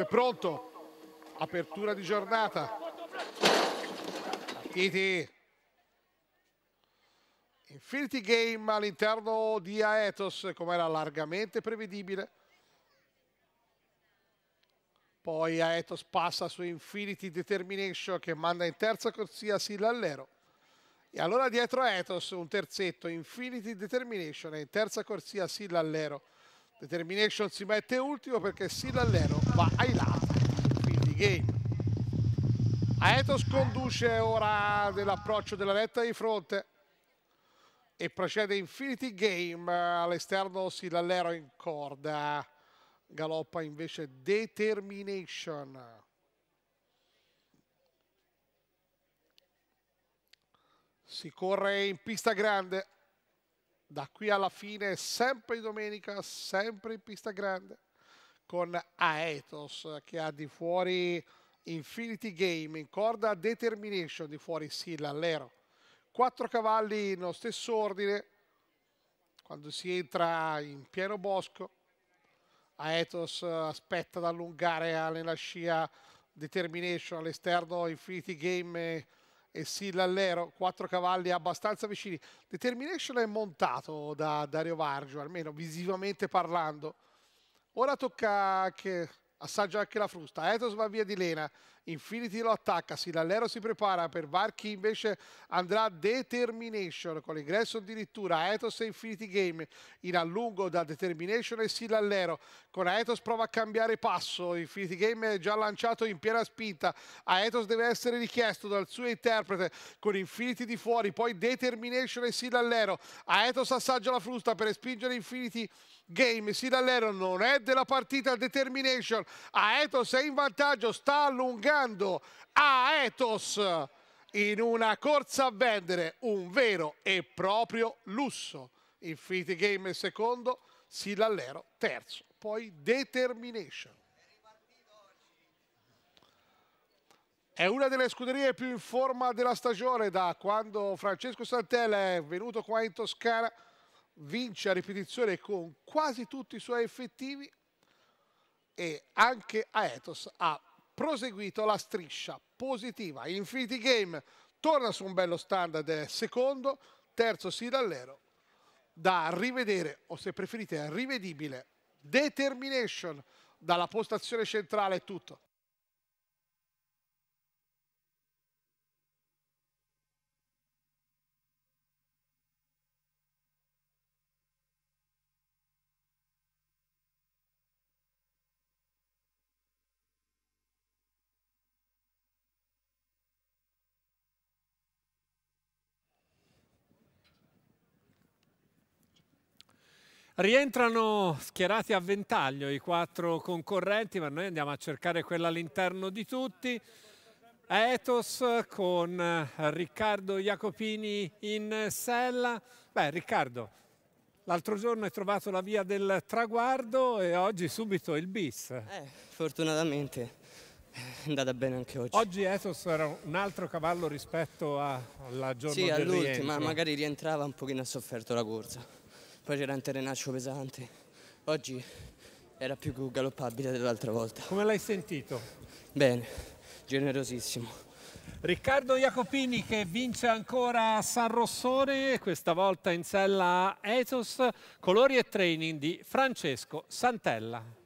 È pronto. Apertura di giornata. Partiti. Infinity Game all'interno di Aetos, come era largamente prevedibile. Poi Aetos passa su Infinity Determination che manda in terza corsia Sillallero. E allora dietro Aetos un terzetto, Infinity Determination e in terza corsia Sillallero. Determination si mette ultimo perché Sillallero va ai lati, quindi game. Aetos conduce ora dell'approccio della retta di fronte e procede Infinity Game all'esterno Sillallero in corda. Galoppa invece Determination. Si corre in pista grande da qui alla fine, sempre di domenica, sempre in pista grande, con Aetos che ha di fuori Infinity Game in corda Determination di fuori Silla Allero. Quattro cavalli nello stesso ordine, quando si entra in pieno bosco, Aetos aspetta ad allungare nella scia Determination all'esterno Infinity Game e sì, l'allero, quattro cavalli abbastanza vicini. Determination è montato da Dario Vargio, almeno visivamente parlando. Ora tocca che Assaggia anche la frusta. Ethos va via di Lena. Infinity lo attacca. Silallero si prepara. Per Varchi invece andrà Determination con l'ingresso addirittura. Ethos e Infinity Game in allungo da Determination e Silallero. Con Aethos prova a cambiare passo. Infinity Game è già lanciato in piena spinta. Aethos deve essere richiesto dal suo interprete con Infinity di fuori. Poi Determination e Silallero. Aethos assaggia la frusta per respingere Infinity Game. Silallero non è della partita. Determination Aetos è in vantaggio, sta allungando Aetos in una corsa a vendere, un vero e proprio lusso. Infinity Game secondo, Silallero terzo, poi Determination. È una delle scuderie più in forma della stagione da quando Francesco Santella è venuto qua in Toscana, vince a ripetizione con quasi tutti i suoi effettivi, e anche Aetos ha proseguito la striscia positiva. Infinity Game torna su un bello standard secondo, terzo Sidallero, da rivedere o se preferite rivedibile. Determination dalla postazione centrale è tutto. Rientrano schierati a ventaglio i quattro concorrenti, ma noi andiamo a cercare quella all'interno di tutti. Etos con eh, Riccardo Jacopini in sella. Beh, Riccardo, l'altro giorno hai trovato la via del traguardo e oggi subito il bis. Eh, fortunatamente è andata bene anche oggi. Oggi Etos era un altro cavallo rispetto alla giornata di del Sì, all'ultima, magari rientrava un pochino ha sofferto la corsa poi c'era un terrenaccio pesante. Oggi era più galoppabile dell'altra volta. Come l'hai sentito? Bene, generosissimo. Riccardo Jacopini che vince ancora a San Rossone, questa volta in sella a Ethos, colori e training di Francesco Santella.